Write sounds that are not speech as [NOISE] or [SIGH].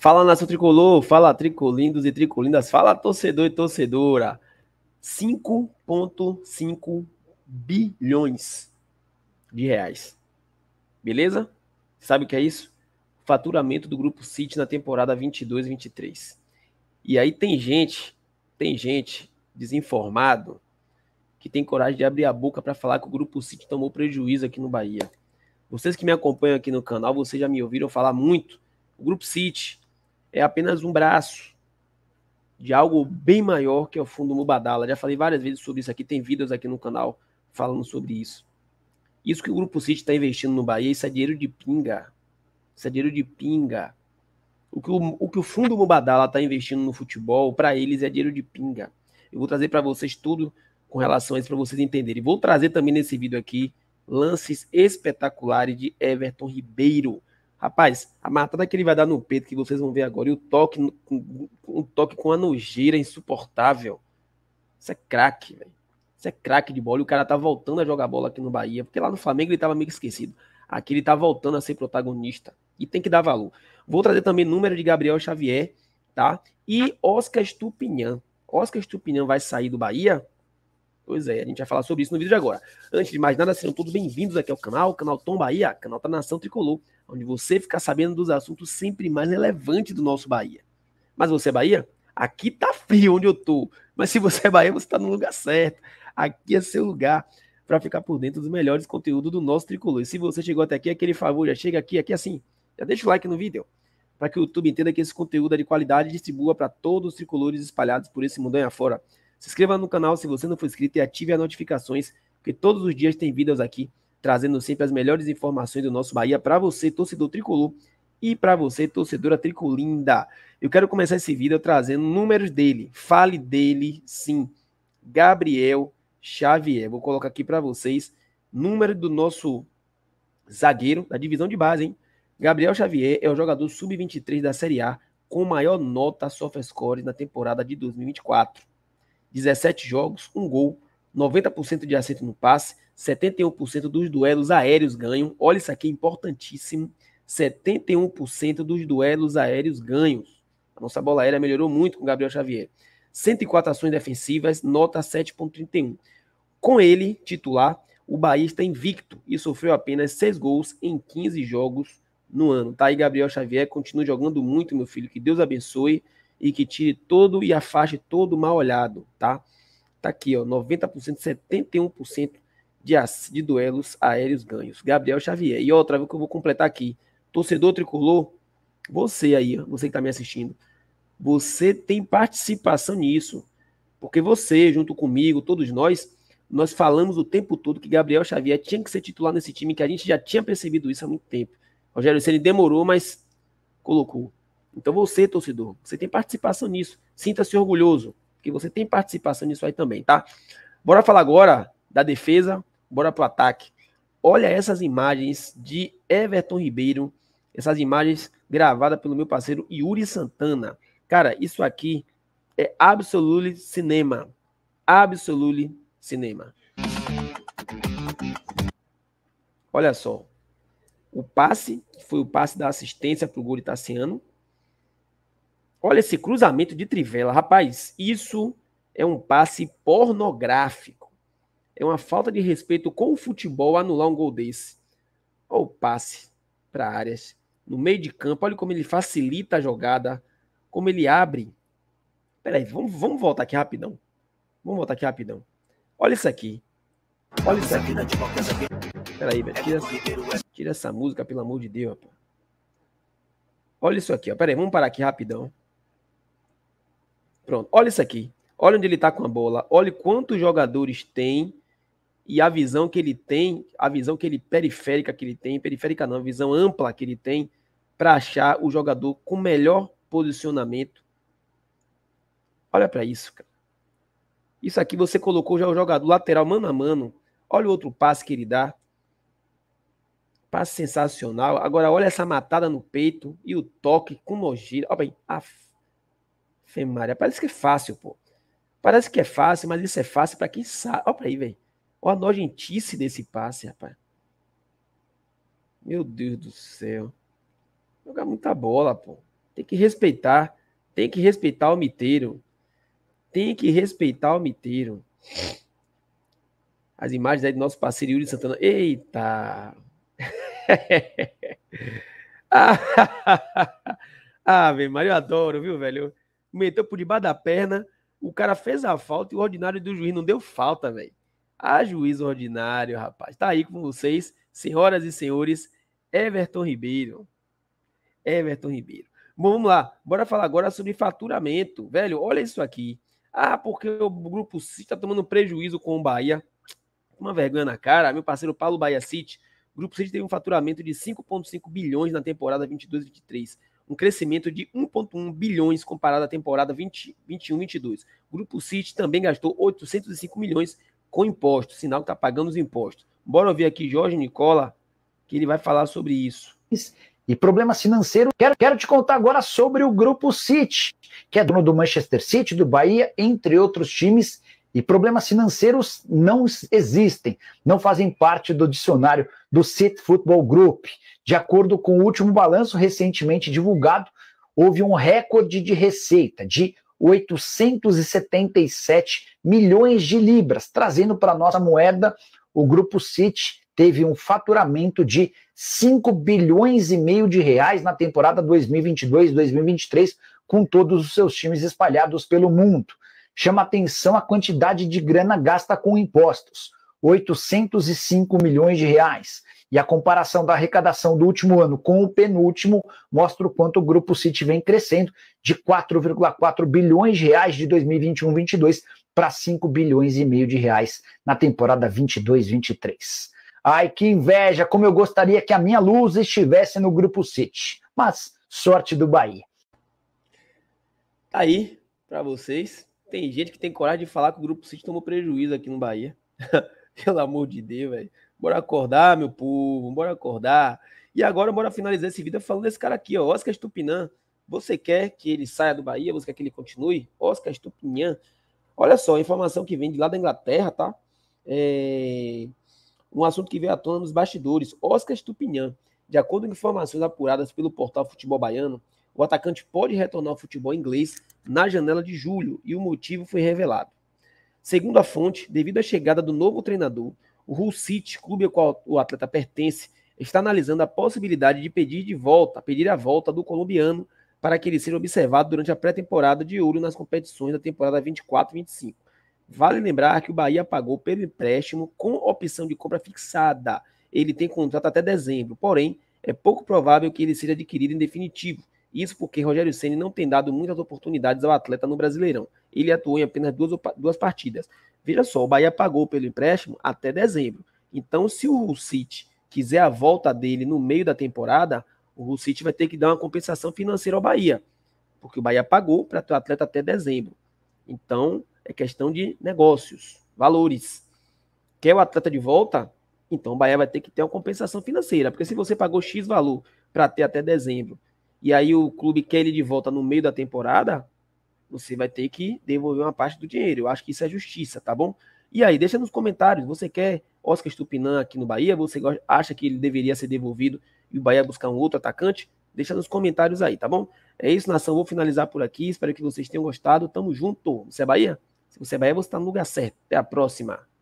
Fala nação tricolor, fala tricolindos e tricolindas, fala torcedor e torcedora. 5.5 bilhões de reais. Beleza? Sabe o que é isso? Faturamento do grupo City na temporada 22 e 23. E aí tem gente, tem gente desinformado que tem coragem de abrir a boca para falar que o grupo City tomou prejuízo aqui no Bahia. Vocês que me acompanham aqui no canal, vocês já me ouviram falar muito. O grupo City é apenas um braço de algo bem maior que é o fundo Mubadala. Já falei várias vezes sobre isso aqui, tem vídeos aqui no canal falando sobre isso. Isso que o Grupo City está investindo no Bahia, isso é dinheiro de pinga. Isso é dinheiro de pinga. O que o, o, que o fundo Mubadala está investindo no futebol, para eles é dinheiro de pinga. Eu vou trazer para vocês tudo com relação a isso, para vocês entenderem. Vou trazer também nesse vídeo aqui lances espetaculares de Everton Ribeiro. Rapaz, a matada que ele vai dar no peito, que vocês vão ver agora, e o toque, um toque com a nojeira insuportável. Isso é craque, velho. Isso é craque de bola. E o cara tá voltando a jogar bola aqui no Bahia, porque lá no Flamengo ele tava meio esquecido. Aqui ele tá voltando a ser protagonista. E tem que dar valor. Vou trazer também número de Gabriel Xavier, tá? E Oscar Estupinhã. Oscar Estupinhã vai sair do Bahia? Pois é, a gente vai falar sobre isso no vídeo de agora. Antes de mais nada, sejam todos bem-vindos aqui ao canal, canal Tom Bahia, canal da tá Nação Tricolor onde você fica sabendo dos assuntos sempre mais relevantes do nosso Bahia. Mas você é Bahia? Aqui tá frio onde eu tô. Mas se você é Bahia, você tá no lugar certo. Aqui é seu lugar para ficar por dentro dos melhores conteúdos do nosso tricolor. E se você chegou até aqui, aquele favor, já chega aqui, aqui assim. Já deixa o like no vídeo, para que o YouTube entenda que esse conteúdo é de qualidade e distribua para todos os tricolores espalhados por esse mundão afora. Se inscreva no canal se você não for inscrito e ative as notificações, porque todos os dias tem vídeos aqui trazendo sempre as melhores informações do nosso Bahia para você, torcedor tricolor, e para você, torcedora tricolinda. Eu quero começar esse vídeo trazendo números dele. Fale dele, sim. Gabriel Xavier. Vou colocar aqui para vocês número do nosso zagueiro da divisão de base, hein? Gabriel Xavier é o jogador sub-23 da Série A com maior nota soft score na temporada de 2024. 17 jogos, um gol, 90% de acerto no passe, 71% dos duelos aéreos ganham. Olha isso aqui, é importantíssimo. 71% dos duelos aéreos ganhos. A nossa bola aérea melhorou muito com Gabriel Xavier. 104 ações defensivas, nota 7.31. Com ele, titular, o Bahia está invicto e sofreu apenas 6 gols em 15 jogos no ano. Tá aí, Gabriel Xavier, continua jogando muito, meu filho. Que Deus abençoe e que tire todo e afaste todo mal olhado, tá? Tá aqui, ó, 90%, 71% de, de duelos aéreos ganhos. Gabriel Xavier. E outra que eu vou completar aqui. Torcedor tricolor, você aí, você que está me assistindo, você tem participação nisso. Porque você, junto comigo, todos nós, nós falamos o tempo todo que Gabriel Xavier tinha que ser titular nesse time, que a gente já tinha percebido isso há muito tempo. Rogério Ceni demorou, mas colocou. Então você, torcedor, você tem participação nisso. Sinta-se orgulhoso porque você tem participação nisso aí também, tá? Bora falar agora da defesa, bora pro ataque. Olha essas imagens de Everton Ribeiro, essas imagens gravadas pelo meu parceiro Yuri Santana. Cara, isso aqui é absolute cinema. Absolute cinema. Olha só. O passe, foi o passe da assistência para o Tassiano, Olha esse cruzamento de Trivela, rapaz, isso é um passe pornográfico. É uma falta de respeito com o futebol anular um gol desse. Olha o passe para áreas no meio de campo, olha como ele facilita a jogada, como ele abre. Peraí, vamos, vamos voltar aqui rapidão. Vamos voltar aqui rapidão. Olha isso aqui. Olha isso aqui. Peraí, velho. Tira, tira essa música, pelo amor de Deus, rapaz. Olha isso aqui, ó. Peraí, vamos parar aqui rapidão. Pronto, olha isso aqui. Olha onde ele está com a bola. Olha quantos jogadores tem e a visão que ele tem, a visão que ele periférica que ele tem, periférica não, a visão ampla que ele tem para achar o jogador com melhor posicionamento. Olha para isso, cara. Isso aqui você colocou já o jogador lateral mano a mano. Olha o outro passe que ele dá. Passe sensacional. Agora olha essa matada no peito e o toque com nojeira. Olha bem, a Femária. Parece que é fácil, pô. Parece que é fácil, mas isso é fácil para quem sabe. Olha pra aí, velho. Olha a nojentice desse passe, rapaz. Meu Deus do céu. Jogar muita bola, pô. Tem que respeitar. Tem que respeitar o miteiro. Tem que respeitar o miteiro. As imagens aí do nosso parceiro Yuri Santana. Eita! [LAUGHS] ah, [LAUGHS] meu eu adoro, viu, velho? meteu por debaixo da perna, o cara fez a falta e o ordinário do juiz não deu falta, velho. a ah, juiz ordinário, rapaz. Tá aí com vocês, senhoras e senhores, Everton Ribeiro. Everton Ribeiro. Bom, vamos lá. Bora falar agora sobre faturamento. Velho, olha isso aqui. Ah, porque o grupo City está tomando prejuízo com o Bahia. Uma vergonha na cara. Meu parceiro Paulo Bahia City. O grupo City teve um faturamento de 5,5 bilhões na temporada 22-23 um crescimento de 1,1 bilhões comparado à temporada 21-22. O Grupo City também gastou 805 milhões com impostos, sinal que está pagando os impostos. Bora ouvir aqui Jorge Nicola, que ele vai falar sobre isso. E problema financeiro. Quero, quero te contar agora sobre o Grupo City, que é dono do Manchester City, do Bahia, entre outros times e problemas financeiros não existem, não fazem parte do dicionário do City Football Group. De acordo com o último balanço recentemente divulgado, houve um recorde de receita de 877 milhões de libras, trazendo para nossa moeda o grupo City teve um faturamento de 5 bilhões e meio de reais na temporada 2022-2023, com todos os seus times espalhados pelo mundo chama atenção a quantidade de grana gasta com impostos, 805 milhões de reais. E a comparação da arrecadação do último ano com o penúltimo mostra o quanto o Grupo City vem crescendo de 4,4 bilhões de reais de 2021-22 para 5 bilhões e meio de reais na temporada 22-23. Ai, que inveja! Como eu gostaria que a minha luz estivesse no Grupo City. Mas sorte do Bahia. Tá aí para vocês. Tem gente que tem coragem de falar que o Grupo City tomou prejuízo aqui no Bahia. [LAUGHS] Pelo amor de Deus, velho. Bora acordar, meu povo, bora acordar. E agora, bora finalizar esse vídeo falando desse cara aqui, ó, Oscar Estupinã. Você quer que ele saia do Bahia? Você quer que ele continue? Oscar Estupinã. Olha só, a informação que vem de lá da Inglaterra, tá? É... Um assunto que veio à tona nos bastidores. Oscar Estupinhã. De acordo com informações apuradas pelo portal Futebol Baiano, o atacante pode retornar ao futebol inglês na janela de julho e o motivo foi revelado. Segundo a fonte, devido à chegada do novo treinador, o Hull City, clube ao qual o atleta pertence, está analisando a possibilidade de pedir de volta, pedir a volta do colombiano para que ele seja observado durante a pré-temporada de ouro nas competições da temporada 24-25. Vale lembrar que o Bahia pagou pelo empréstimo com opção de compra fixada. Ele tem contrato até dezembro, porém é pouco provável que ele seja adquirido em definitivo, isso porque Rogério Ceni não tem dado muitas oportunidades ao atleta no Brasileirão. Ele atuou em apenas duas, duas partidas. Veja só, o Bahia pagou pelo empréstimo até dezembro. Então, se o City quiser a volta dele no meio da temporada, o City vai ter que dar uma compensação financeira ao Bahia, porque o Bahia pagou para ter o atleta até dezembro. Então, é questão de negócios, valores. Quer o atleta de volta? Então o Bahia vai ter que ter uma compensação financeira, porque se você pagou X valor para ter até dezembro e aí o clube quer ele de volta no meio da temporada, você vai ter que devolver uma parte do dinheiro. Eu acho que isso é justiça, tá bom? E aí, deixa nos comentários, você quer Oscar Stupinã aqui no Bahia? Você acha que ele deveria ser devolvido e o Bahia buscar um outro atacante? Deixa nos comentários aí, tá bom? É isso, nação. Vou finalizar por aqui. Espero que vocês tenham gostado. Tamo junto. Você é Bahia? Se você é Bahia, você tá no lugar certo. Até a próxima.